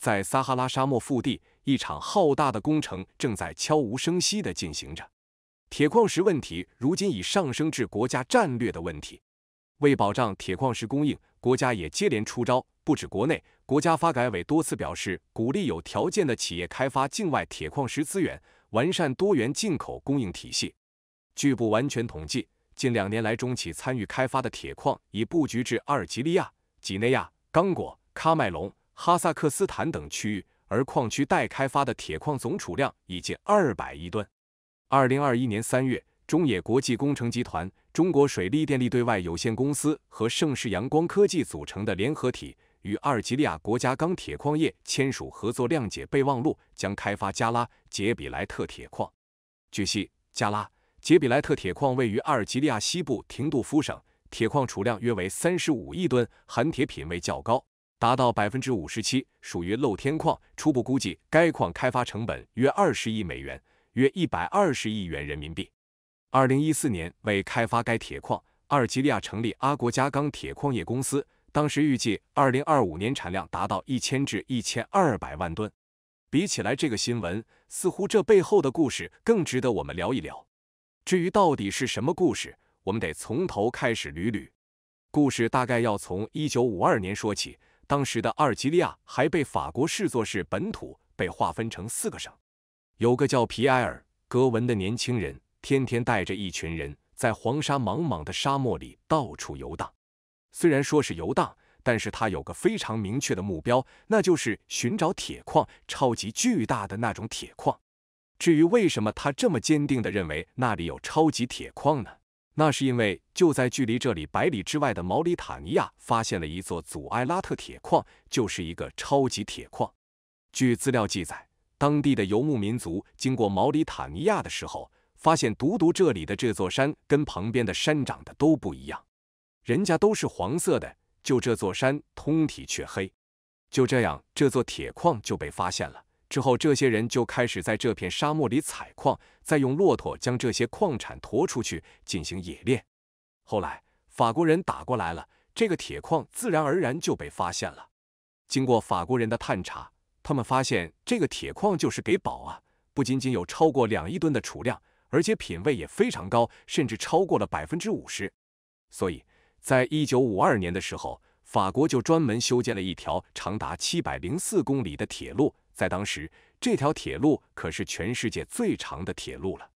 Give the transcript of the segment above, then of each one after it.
在撒哈拉沙漠腹地，一场浩大的工程正在悄无声息地进行着。铁矿石问题如今已上升至国家战略的问题。为保障铁矿石供应，国家也接连出招。不止国内，国家发改委多次表示，鼓励有条件的企业开发境外铁矿石资源，完善多元进口供应体系。据不完全统计，近两年来，中企参与开发的铁矿已布局至阿尔及利亚、几内亚、刚果、喀麦隆。哈萨克斯坦等区域，而矿区待开发的铁矿总储量已近二百亿吨。二零二一年三月，中冶国际工程集团、中国水利电力对外有限公司和盛世阳光科技组成的联合体与阿尔及利亚国家钢铁矿业签署合作谅解备忘录，将开发加拉杰比莱特铁矿。据悉，加拉杰比莱特铁矿位于阿尔及利亚西部廷杜夫省，铁矿储量约为三十五亿吨，含铁品位较高。达到百分之五十七，属于露天矿。初步估计，该矿开发成本约二十亿美元，约一百二十亿元人民币。二零一四年为开发该铁矿，阿尔及利亚成立阿国家钢铁矿业公司，当时预计二零二五年产量达到一千至一千二百万吨。比起来，这个新闻似乎这背后的故事更值得我们聊一聊。至于到底是什么故事，我们得从头开始捋捋。故事大概要从一九五二年说起。当时的阿尔及利亚还被法国视作是本土，被划分成四个省。有个叫皮埃尔·格文的年轻人，天天带着一群人在黄沙茫茫的沙漠里到处游荡。虽然说是游荡，但是他有个非常明确的目标，那就是寻找铁矿，超级巨大的那种铁矿。至于为什么他这么坚定地认为那里有超级铁矿呢？那是因为，就在距离这里百里之外的毛里塔尼亚，发现了一座祖埃拉特铁矿，就是一个超级铁矿。据资料记载，当地的游牧民族经过毛里塔尼亚的时候，发现独独这里的这座山跟旁边的山长得都不一样，人家都是黄色的，就这座山通体却黑。就这样，这座铁矿就被发现了。之后，这些人就开始在这片沙漠里采矿，再用骆驼将这些矿产驮出去进行冶炼。后来，法国人打过来了，这个铁矿自然而然就被发现了。经过法国人的探查，他们发现这个铁矿就是给宝啊！不仅仅有超过两亿吨的储量，而且品位也非常高，甚至超过了百分之五十。所以在一九五二年的时候，法国就专门修建了一条长达七百零四公里的铁路。在当时，这条铁路可是全世界最长的铁路了。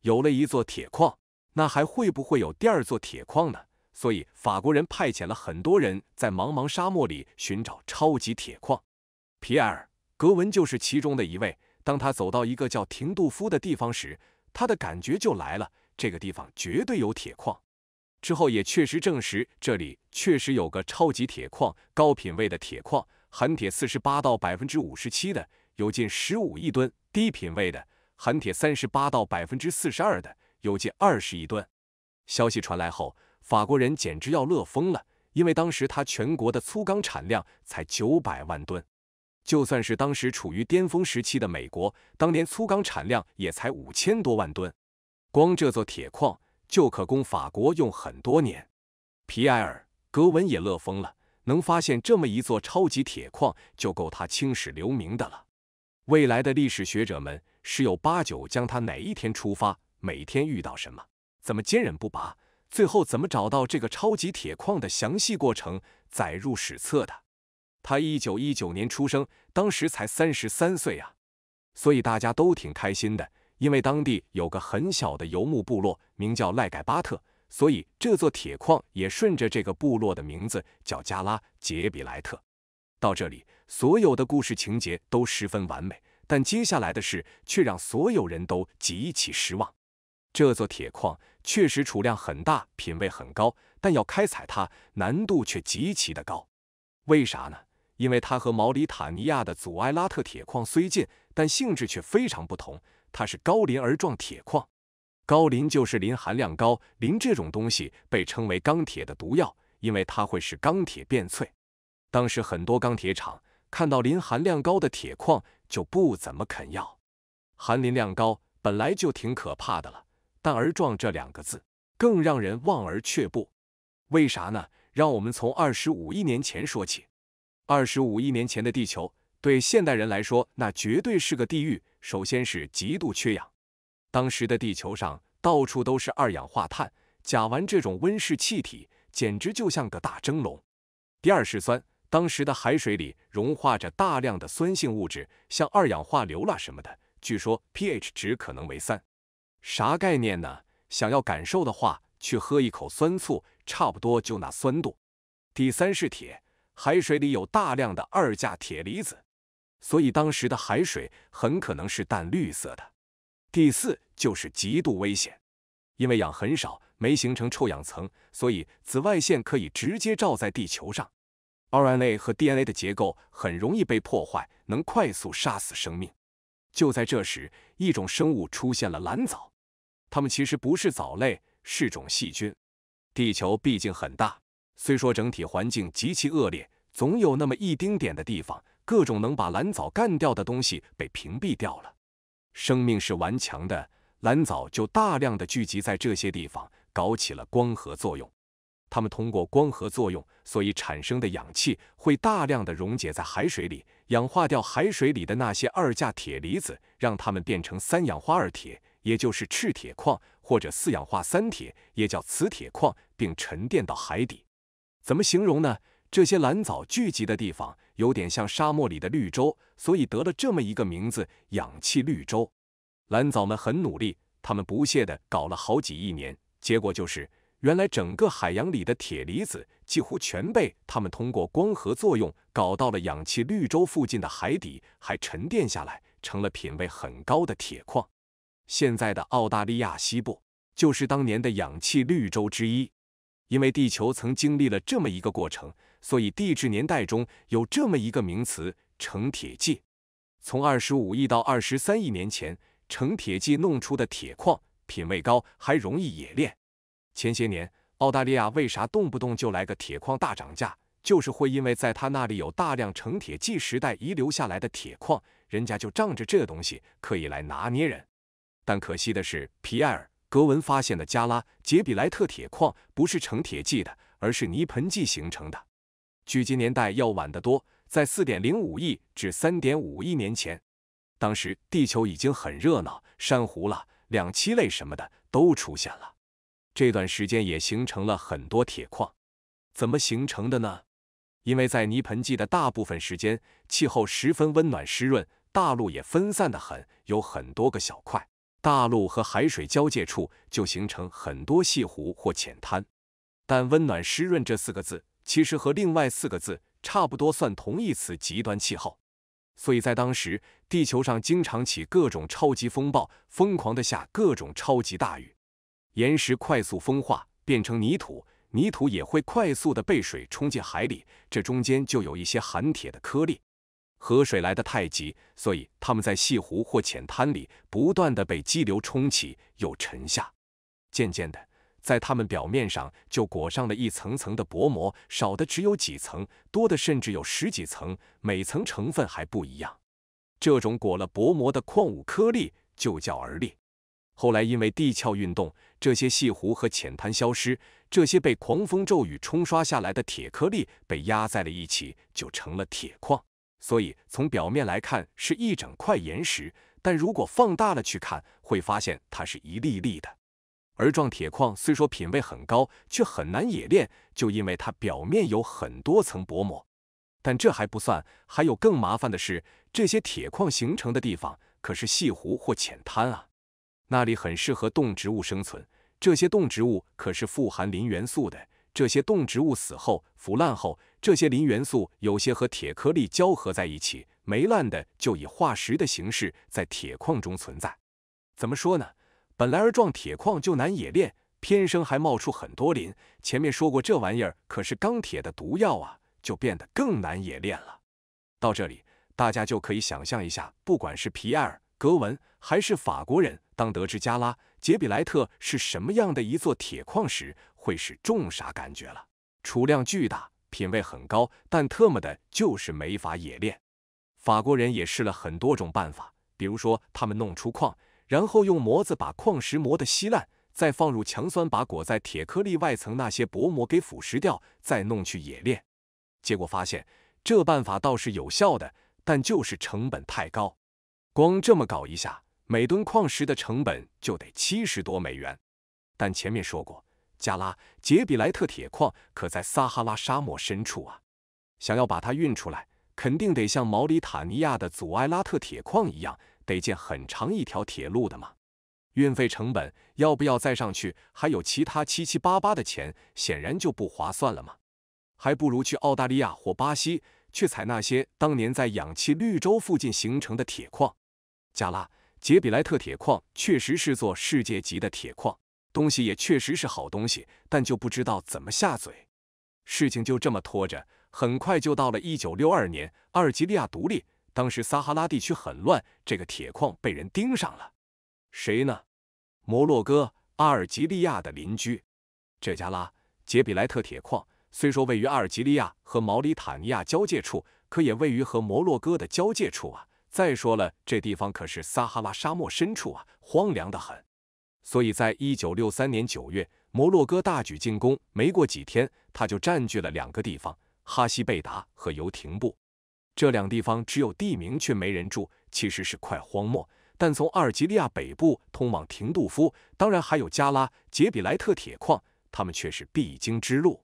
有了一座铁矿，那还会不会有第二座铁矿呢？所以法国人派遣了很多人在茫茫沙漠里寻找超级铁矿。皮埃尔·格文就是其中的一位。当他走到一个叫廷杜夫的地方时，他的感觉就来了，这个地方绝对有铁矿。之后也确实证实，这里确实有个超级铁矿，高品位的铁矿。含铁四十八到百分之五十七的有近十五亿吨，低品位的含铁三十八到百分之四十二的有近二十亿吨。消息传来后，法国人简直要乐疯了，因为当时他全国的粗钢产量才九百万吨，就算是当时处于巅峰时期的美国，当年粗钢产量也才五千多万吨，光这座铁矿就可供法国用很多年。皮埃尔·格文也乐疯了。能发现这么一座超级铁矿，就够他青史留名的了。未来的历史学者们，十有八九将他哪一天出发，每天遇到什么，怎么坚忍不拔，最后怎么找到这个超级铁矿的详细过程，载入史册的。他一九一九年出生，当时才三十三岁啊，所以大家都挺开心的，因为当地有个很小的游牧部落，名叫赖盖巴特。所以这座铁矿也顺着这个部落的名字叫加拉杰比莱特。到这里，所有的故事情节都十分完美，但接下来的事却让所有人都极其失望。这座铁矿确实储量很大，品位很高，但要开采它难度却极其的高。为啥呢？因为它和毛里塔尼亚的祖埃拉特铁矿虽近，但性质却非常不同。它是高磷而状铁矿。高磷就是磷含量高，磷这种东西被称为钢铁的毒药，因为它会使钢铁变脆。当时很多钢铁厂看到磷含量高的铁矿就不怎么肯要。含磷量高本来就挺可怕的了，但“而壮”这两个字更让人望而却步。为啥呢？让我们从二十五亿年前说起。二十五亿年前的地球，对现代人来说那绝对是个地狱。首先是极度缺氧。当时的地球上到处都是二氧化碳、甲烷这种温室气体，简直就像个大蒸笼。第二是酸，当时的海水里融化着大量的酸性物质，像二氧化硫啦什么的，据说 pH 值可能为三。啥概念呢？想要感受的话，去喝一口酸醋，差不多就那酸度。第三是铁，海水里有大量的二价铁离子，所以当时的海水很可能是淡绿色的。第四就是极度危险，因为氧很少，没形成臭氧层，所以紫外线可以直接照在地球上。RNA 和 DNA 的结构很容易被破坏，能快速杀死生命。就在这时，一种生物出现了——蓝藻。它们其实不是藻类，是种细菌。地球毕竟很大，虽说整体环境极其恶劣，总有那么一丁点的地方，各种能把蓝藻干掉的东西被屏蔽掉了。生命是顽强的，蓝藻就大量的聚集在这些地方，搞起了光合作用。它们通过光合作用，所以产生的氧气会大量的溶解在海水里，氧化掉海水里的那些二价铁离子，让它们变成三氧化二铁，也就是赤铁矿，或者四氧化三铁，也叫磁铁矿，并沉淀到海底。怎么形容呢？这些蓝藻聚集的地方。有点像沙漠里的绿洲，所以得了这么一个名字——氧气绿洲。蓝藻们很努力，他们不懈地搞了好几亿年，结果就是，原来整个海洋里的铁离子几乎全被他们通过光合作用搞到了氧气绿洲附近的海底，还沉淀下来，成了品位很高的铁矿。现在的澳大利亚西部就是当年的氧气绿洲之一，因为地球曾经历了这么一个过程。所以地质年代中有这么一个名词成铁器。从二十五亿到二十三亿年前，成铁器弄出的铁矿品位高，还容易冶炼。前些年澳大利亚为啥动不动就来个铁矿大涨价，就是会因为在他那里有大量成铁器时代遗留下来的铁矿，人家就仗着这东西可以来拿捏人。但可惜的是，皮埃尔·格文发现的加拉杰比莱特铁矿不是成铁器的，而是泥盆纪形成的。距今年代要晚得多，在四点零五亿至三点五亿年前，当时地球已经很热闹，珊瑚了、两栖类什么的都出现了。这段时间也形成了很多铁矿，怎么形成的呢？因为在泥盆纪的大部分时间，气候十分温暖湿润，大陆也分散的很，有很多个小块，大陆和海水交界处就形成很多细湖或浅滩。但温暖湿润这四个字。其实和另外四个字差不多，算同义词。极端气候，所以在当时，地球上经常起各种超级风暴，疯狂的下各种超级大雨，岩石快速风化变成泥土，泥土也会快速的被水冲进海里。这中间就有一些含铁的颗粒，河水来的太急，所以它们在细湖或浅滩里不断的被激流冲起又沉下，渐渐的。在它们表面上就裹上了一层层的薄膜，少的只有几层，多的甚至有十几层，每层成分还不一样。这种裹了薄膜的矿物颗粒就叫而裂。后来因为地壳运动，这些细湖和浅滩消失，这些被狂风骤雨冲刷下来的铁颗粒被压在了一起，就成了铁矿。所以从表面来看是一整块岩石，但如果放大了去看，会发现它是一粒粒的。而状铁矿虽说品位很高，却很难冶炼，就因为它表面有很多层薄膜。但这还不算，还有更麻烦的是，这些铁矿形成的地方可是细湖或浅滩啊，那里很适合动植物生存。这些动植物可是富含磷元素的，这些动植物死后腐烂后，这些磷元素有些和铁颗粒交合在一起，没烂的就以化石的形式在铁矿中存在。怎么说呢？本来而撞铁矿就难冶炼，偏生还冒出很多磷。前面说过，这玩意儿可是钢铁的毒药啊，就变得更难冶炼了。到这里，大家就可以想象一下，不管是皮埃尔、格文还是法国人，当得知加拉杰比莱特是什么样的一座铁矿时，会是种啥感觉了？储量巨大，品位很高，但特么的就是没法冶炼。法国人也试了很多种办法，比如说他们弄出矿。然后用模子把矿石磨得稀烂，再放入强酸，把裹在铁颗粒外层那些薄膜给腐蚀掉，再弄去冶炼。结果发现这办法倒是有效的，但就是成本太高。光这么搞一下，每吨矿石的成本就得七十多美元。但前面说过，加拉杰比莱特铁矿可在撒哈拉沙漠深处啊，想要把它运出来，肯定得像毛里塔尼亚的祖埃拉特铁矿一样。得建很长一条铁路的嘛，运费成本要不要再上去？还有其他七七八八的钱，显然就不划算了嘛。还不如去澳大利亚或巴西去采那些当年在氧气绿洲附近形成的铁矿。加拉杰比莱特铁矿确实是座世界级的铁矿，东西也确实是好东西，但就不知道怎么下嘴。事情就这么拖着，很快就到了一九六二年，阿尔及利亚独立。当时撒哈拉地区很乱，这个铁矿被人盯上了，谁呢？摩洛哥、阿尔及利亚的邻居。这加拉杰比莱特铁矿虽说位于阿尔及利亚和毛里塔尼亚交界处，可也位于和摩洛哥的交界处啊。再说了，这地方可是撒哈拉沙漠深处啊，荒凉的很。所以在一九六三年九月，摩洛哥大举进攻，没过几天，他就占据了两个地方：哈西贝达和尤廷布。这两地方只有地名，却没人住，其实是块荒漠。但从阿尔及利亚北部通往廷杜夫，当然还有加拉杰比莱特铁矿，他们却是必经之路。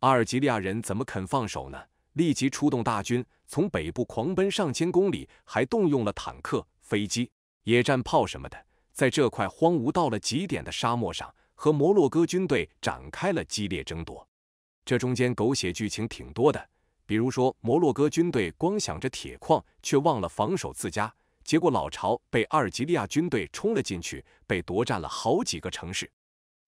阿尔及利亚人怎么肯放手呢？立即出动大军，从北部狂奔上千公里，还动用了坦克、飞机、野战炮什么的，在这块荒芜到了极点的沙漠上，和摩洛哥军队展开了激烈争夺。这中间狗血剧情挺多的。比如说，摩洛哥军队光想着铁矿，却忘了防守自家，结果老巢被阿尔及利亚军队冲了进去，被夺占了好几个城市。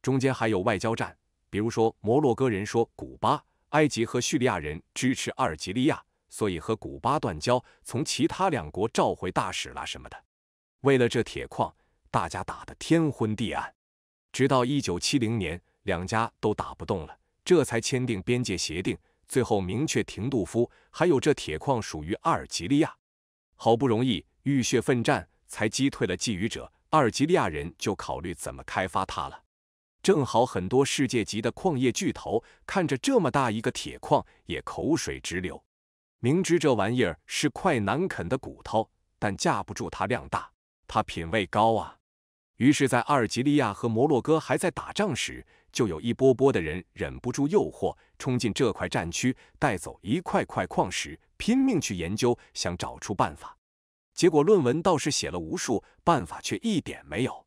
中间还有外交战，比如说摩洛哥人说，古巴、埃及和叙利亚人支持阿尔及利亚，所以和古巴断交，从其他两国召回大使啦什么的。为了这铁矿，大家打得天昏地暗，直到一九七零年，两家都打不动了，这才签订边界协定。最后明确，廷杜夫还有这铁矿属于阿尔及利亚。好不容易浴血奋战才击退了觊觎者，阿尔及利亚人就考虑怎么开发它了。正好很多世界级的矿业巨头看着这么大一个铁矿，也口水直流。明知这玩意儿是块难啃的骨头，但架不住它量大，它品位高啊。于是，在阿尔及利亚和摩洛哥还在打仗时，就有一波波的人忍不住诱惑，冲进这块战区，带走一块块矿石，拼命去研究，想找出办法。结果论文倒是写了无数，办法却一点没有。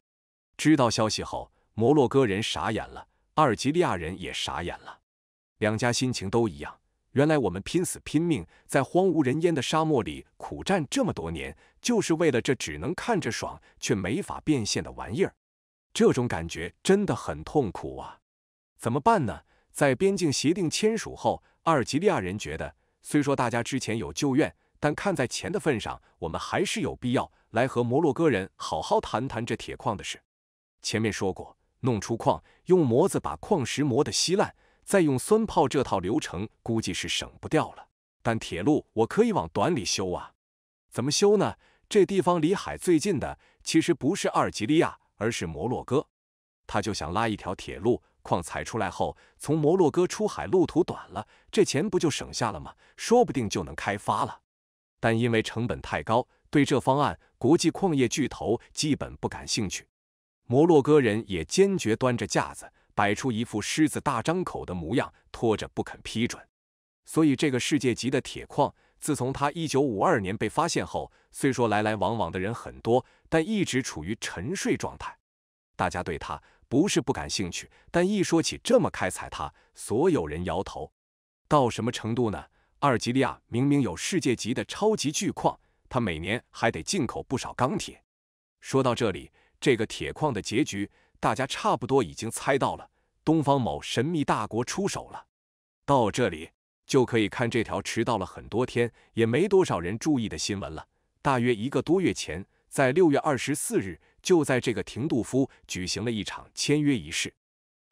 知道消息后，摩洛哥人傻眼了，阿尔及利亚人也傻眼了，两家心情都一样。原来我们拼死拼命，在荒无人烟的沙漠里苦战这么多年，就是为了这只能看着爽却没法变现的玩意儿。这种感觉真的很痛苦啊！怎么办呢？在边境协定签署后，阿尔及利亚人觉得，虽说大家之前有旧怨，但看在钱的份上，我们还是有必要来和摩洛哥人好好谈谈这铁矿的事。前面说过，弄出矿，用磨子把矿石磨得稀烂，再用酸泡，这套流程估计是省不掉了。但铁路我可以往短里修啊！怎么修呢？这地方离海最近的，其实不是阿尔及利亚。而是摩洛哥，他就想拉一条铁路，矿采出来后从摩洛哥出海，路途短了，这钱不就省下了吗？说不定就能开发了。但因为成本太高，对这方案，国际矿业巨头基本不感兴趣。摩洛哥人也坚决端着架子，摆出一副狮子大张口的模样，拖着不肯批准。所以这个世界级的铁矿。自从它一九五二年被发现后，虽说来来往往的人很多，但一直处于沉睡状态。大家对它不是不感兴趣，但一说起这么开采它，所有人摇头。到什么程度呢？阿尔及利亚明明有世界级的超级巨矿，它每年还得进口不少钢铁。说到这里，这个铁矿的结局，大家差不多已经猜到了。东方某神秘大国出手了。到这里。就可以看这条迟到了很多天也没多少人注意的新闻了。大约一个多月前，在六月二十四日，就在这个廷杜夫举行了一场签约仪式。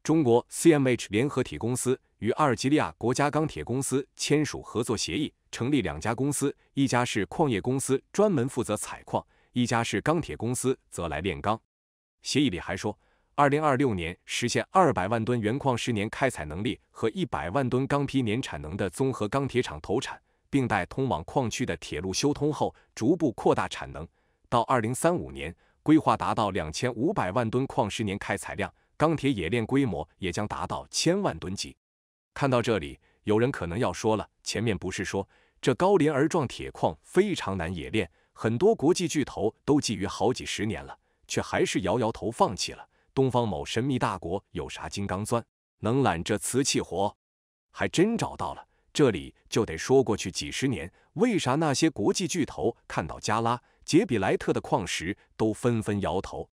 中国 CMH 联合体公司与阿尔及利亚国家钢铁公司签署合作协议，成立两家公司，一家是矿业公司，专门负责采矿；一家是钢铁公司，则来炼钢。协议里还说。二零二六年实现二百万吨原矿十年开采能力和一百万吨钢坯年产能的综合钢铁厂投产，并待通往矿区的铁路修通后，逐步扩大产能。到二零三五年，规划达到两千五百万吨矿石年开采量，钢铁冶炼规模也将达到千万吨级。看到这里，有人可能要说了，前面不是说这高磷而壮铁矿非常难冶炼，很多国际巨头都觊觎好几十年了，却还是摇摇头放弃了。东方某神秘大国有啥金刚钻能揽这瓷器活？还真找到了。这里就得说过去几十年，为啥那些国际巨头看到加拉杰比莱特的矿石都纷纷摇头？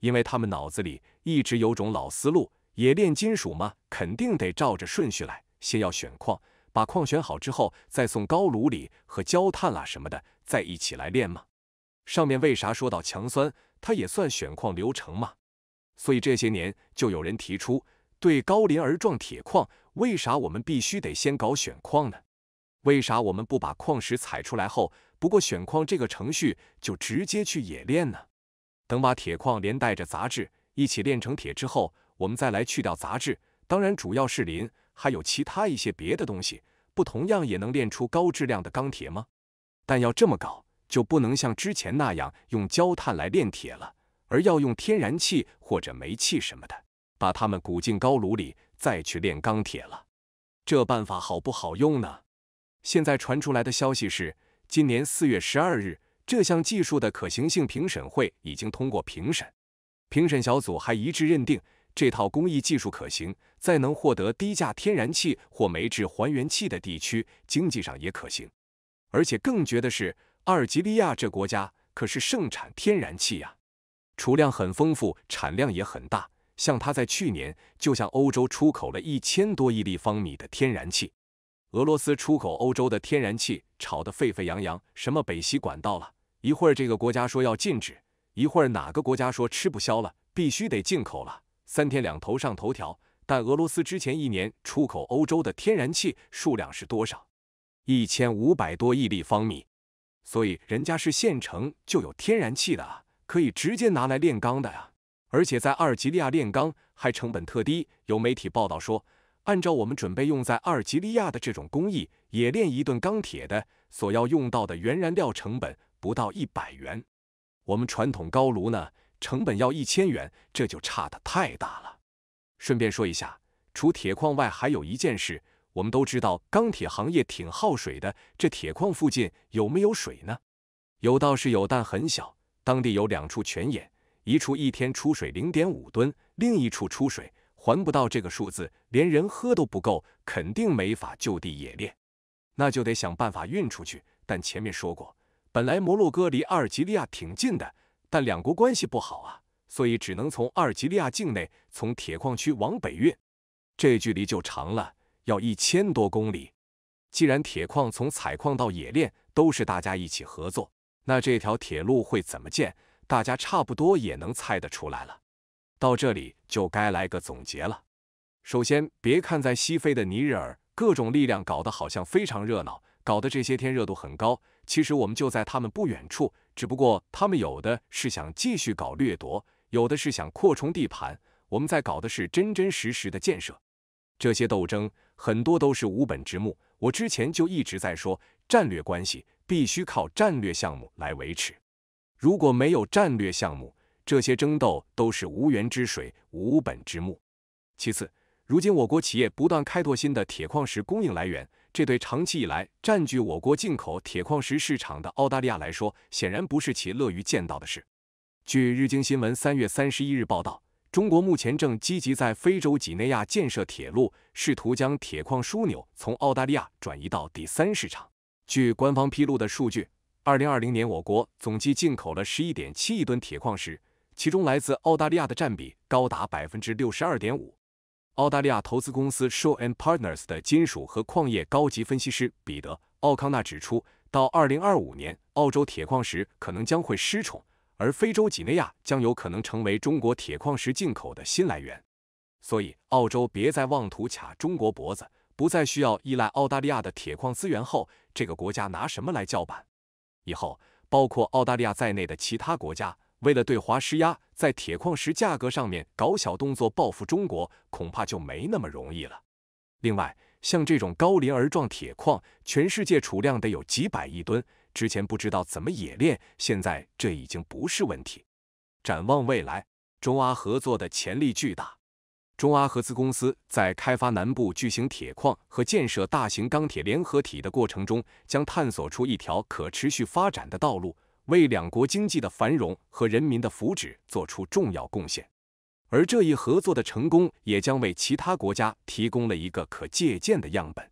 因为他们脑子里一直有种老思路：冶炼金属嘛，肯定得照着顺序来，先要选矿，把矿选好之后再送高炉里和焦炭啦什么的再一起来炼嘛。上面为啥说到强酸？它也算选矿流程吗？所以这些年就有人提出，对高磷而撞铁矿，为啥我们必须得先搞选矿呢？为啥我们不把矿石采出来后，不过选矿这个程序就直接去冶炼呢？等把铁矿连带着杂质一起炼成铁之后，我们再来去掉杂质，当然主要是磷，还有其他一些别的东西，不同样也能炼出高质量的钢铁吗？但要这么搞，就不能像之前那样用焦炭来炼铁了。而要用天然气或者煤气什么的，把它们鼓进高炉里，再去炼钢铁了。这办法好不好用呢？现在传出来的消息是，今年四月十二日，这项技术的可行性评审会已经通过评审，评审小组还一致认定这套工艺技术可行，在能获得低价天然气或煤制还原器的地区，经济上也可行。而且更绝的是，阿尔及利亚这国家可是盛产天然气呀。储量很丰富，产量也很大。像它在去年就向欧洲出口了一千多亿立方米的天然气。俄罗斯出口欧洲的天然气炒得沸沸扬扬，什么北溪管道了，一会儿这个国家说要禁止，一会儿哪个国家说吃不消了，必须得进口了，三天两头上头条。但俄罗斯之前一年出口欧洲的天然气数量是多少？一千五百多亿立方米。所以人家是现成就有天然气的啊。可以直接拿来炼钢的啊！而且在阿尔及利亚炼钢还成本特低。有媒体报道说，按照我们准备用在阿尔及利亚的这种工艺，冶炼一吨钢铁的所要用到的原燃料成本不到一百元。我们传统高炉呢，成本要一千元，这就差的太大了。顺便说一下，除铁矿外，还有一件事，我们都知道钢铁行业挺耗水的。这铁矿附近有没有水呢？有倒是有，但很小。当地有两处泉眼，一处一天出水零点五吨，另一处出水还不到这个数字，连人喝都不够，肯定没法就地冶炼，那就得想办法运出去。但前面说过，本来摩洛哥离阿尔及利亚挺近的，但两国关系不好啊，所以只能从阿尔及利亚境内从铁矿区往北运，这距离就长了，要一千多公里。既然铁矿从采矿到冶炼都是大家一起合作。那这条铁路会怎么建？大家差不多也能猜得出来了。到这里就该来个总结了。首先，别看在西非的尼日尔，各种力量搞得好像非常热闹，搞得这些天热度很高。其实我们就在他们不远处，只不过他们有的是想继续搞掠夺，有的是想扩充地盘。我们在搞的是真真实实的建设。这些斗争很多都是无本之木。我之前就一直在说战略关系。必须靠战略项目来维持。如果没有战略项目，这些争斗都是无源之水、无本之木。其次，如今我国企业不断开拓新的铁矿石供应来源，这对长期以来占据我国进口铁矿石市场的澳大利亚来说，显然不是其乐于见到的事。据日经新闻三月三十一日报道，中国目前正积极在非洲几内亚建设铁路，试图将铁矿枢纽从澳大利亚转移到第三市场。据官方披露的数据，二零二零年我国总计进口了十一点七亿吨铁矿石，其中来自澳大利亚的占比高达百分之六十二点五。澳大利亚投资公司 Show and Partners 的金属和矿业高级分析师彼得·奥康纳指出，到二零二五年，澳洲铁矿石可能将会失宠，而非洲几内亚将有可能成为中国铁矿石进口的新来源。所以，澳洲别再妄图卡中国脖子。不再需要依赖澳大利亚的铁矿资源后，这个国家拿什么来叫板？以后包括澳大利亚在内的其他国家，为了对华施压，在铁矿石价格上面搞小动作报复中国，恐怕就没那么容易了。另外，像这种高龄而壮铁矿，全世界储量得有几百亿吨，之前不知道怎么冶炼，现在这已经不是问题。展望未来，中阿合作的潜力巨大。中阿合资公司在开发南部巨型铁矿和建设大型钢铁联合体的过程中，将探索出一条可持续发展的道路，为两国经济的繁荣和人民的福祉做出重要贡献。而这一合作的成功，也将为其他国家提供了一个可借鉴的样本。